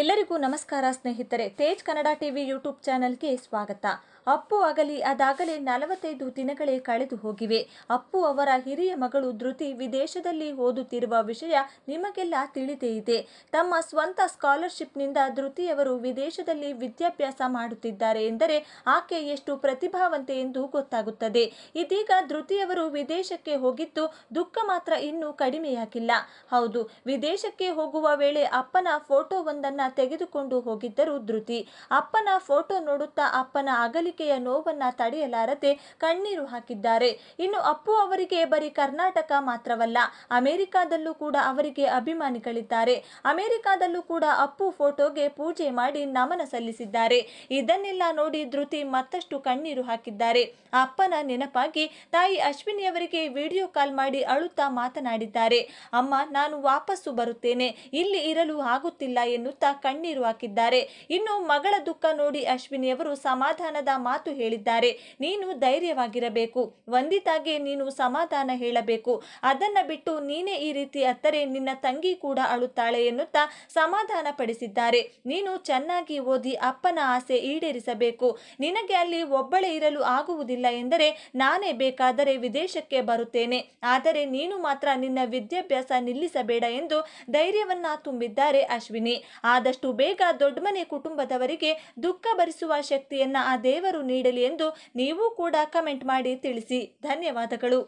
ಎಲ್ಲರಿಗೂ ನಮಸ್ಕಾರ ಸ್ನೇಹಿತರೆ ತೇಜ್ ಕನ್ನಡ ಟಿವಿ ಯೂಟ್ಯೂಬ್ ಚಾನೆಲ್ಗೆ ಸ್ವಾಗತ ಅಪ್ಪು ಆಗಲಿ ಅದಾಗಲೇ ನಲವತ್ತೈದು ದಿನಗಳೇ ಕಳೆದು ಹೋಗಿವೆ ಅಪ್ಪು ಅವರ ಹಿರಿಯ ಮಗಳು ಧೃತಿ ವಿದೇಶದಲ್ಲಿ ಓದುತ್ತಿರುವ ವಿಷಯ ನಿಮಗೆಲ್ಲ ತಿಳಿದೇ ಇದೆ ತಮ್ಮ ಸ್ವಂತ ಸ್ಕಾಲರ್ಶಿಪ್ನಿಂದ ಧೃತಿಯವರು ವಿದೇಶದಲ್ಲಿ ವಿದ್ಯಾಭ್ಯಾಸ ಮಾಡುತ್ತಿದ್ದಾರೆ ಎಂದರೆ ಆಕೆ ಎಷ್ಟು ಪ್ರತಿಭಾವಂತೆ ಎಂದು ಗೊತ್ತಾಗುತ್ತದೆ ಇದೀಗ ಧೃತಿಯವರು ವಿದೇಶಕ್ಕೆ ಹೋಗಿದ್ದು ದುಃಖ ಮಾತ್ರ ಇನ್ನೂ ಕಡಿಮೆಯಾಗಿಲ್ಲ ಹೌದು ವಿದೇಶಕ್ಕೆ ಹೋಗುವ ವೇಳೆ ಅಪ್ಪನ ಫೋಟೋವೊಂದನ್ನು ತೆಗೆದುಕೊಂಡು ಹೋಗಿದ್ದರು ಧೃತಿ ಅಪ್ಪನ ಫೋಟೋ ನೋಡುತ್ತಾ ಅಪ್ಪನ ಅಗಲಿ ಸೋರಿಕೆಯ ನೋವನ್ನ ತಡೆಯಲಾರದೆ ಕಣ್ಣೀರು ಹಾಕಿದ್ದಾರೆ ಇನ್ನು ಅಪ್ಪು ಅವರಿಗೆ ಬರೀ ಕರ್ನಾಟಕ ಮಾತ್ರವಲ್ಲ ಅಮೆರಿಕಾದಲ್ಲೂ ಕೂಡ ಅವರಿಗೆ ಅಭಿಮಾನಿಗಳಿದ್ದಾರೆ ಅಮೆರಿಕಾದಲ್ಲೂ ಕೂಡ ಅಪ್ಪು ಫೋಟೋಗೆ ಪೂಜೆ ಮಾಡಿ ನಮನ ಸಲ್ಲಿಸಿದ್ದಾರೆ ಇದನ್ನೆಲ್ಲ ನೋಡಿ ಧೃತಿ ಮತ್ತಷ್ಟು ಕಣ್ಣೀರು ಹಾಕಿದ್ದಾರೆ ಅಪ್ಪನ ನೆನಪಾಗಿ ತಾಯಿ ಅಶ್ವಿನಿಯವರಿಗೆ ವಿಡಿಯೋ ಕಾಲ್ ಮಾಡಿ ಅಳುತ್ತಾ ಮಾತನಾಡಿದ್ದಾರೆ ಅಮ್ಮ ನಾನು ವಾಪಸ್ಸು ಬರುತ್ತೇನೆ ಇಲ್ಲಿ ಇರಲು ಆಗುತ್ತಿಲ್ಲ ಎನ್ನುತ್ತಾ ಕಣ್ಣೀರು ಹಾಕಿದ್ದಾರೆ ಇನ್ನು ಮಗಳ ದುಃಖ ನೋಡಿ ಅಶ್ವಿನಿಯವರು ಸಮಾಧಾನದ ಮಾತು ಹೇಳಿದ್ದಾರೆ ನೀನು ಧೈರ್ಯವಾಗಿರಬೇಕು ವಂದಿತಾಗೆ ನೀನು ಸಮಾಧಾನ ಹೇಳಬೇಕು ಅದನ್ನ ಬಿಟ್ಟು ನೀನೇ ಈ ರೀತಿ ಅತ್ತರೆ ನಿನ್ನ ತಂಗಿ ಕೂಡ ಅಳುತ್ತಾಳೆ ಎನ್ನುತ್ತಾ ಸಮಾಧಾನ ಪಡಿಸಿದ್ದಾರೆ ನೀನು ಚೆನ್ನಾಗಿ ಓದಿ ಅಪ್ಪನ ಆಸೆ ಈಡೇರಿಸಬೇಕು ನಿನಗೆ ಅಲ್ಲಿ ಒಬ್ಬಳೆ ಇರಲು ಆಗುವುದಿಲ್ಲ ಎಂದರೆ ನಾನೇ ಬೇಕಾದರೆ ವಿದೇಶಕ್ಕೆ ಬರುತ್ತೇನೆ ಆದರೆ ನೀನು ಮಾತ್ರ ನಿನ್ನ ವಿದ್ಯಾಭ್ಯಾಸ ನಿಲ್ಲಿಸಬೇಡ ಎಂದು ಧೈರ್ಯವನ್ನ ತುಂಬಿದ್ದಾರೆ ಅಶ್ವಿನಿ ಆದಷ್ಟು ಬೇಗ ದೊಡ್ಡ ಮನೆ ಕುಟುಂಬದವರಿಗೆ ದುಃಖ ಭರಿಸುವ ಶಕ್ತಿಯನ್ನ ಆ ದೇವರು ನೀಡಲಿ ಎಂದು ನೀವು ಕೂಡ ಕಮೆಂಟ್ ಮಾಡಿ ತಿಳಿಸಿ ಧನ್ಯವಾದಗಳು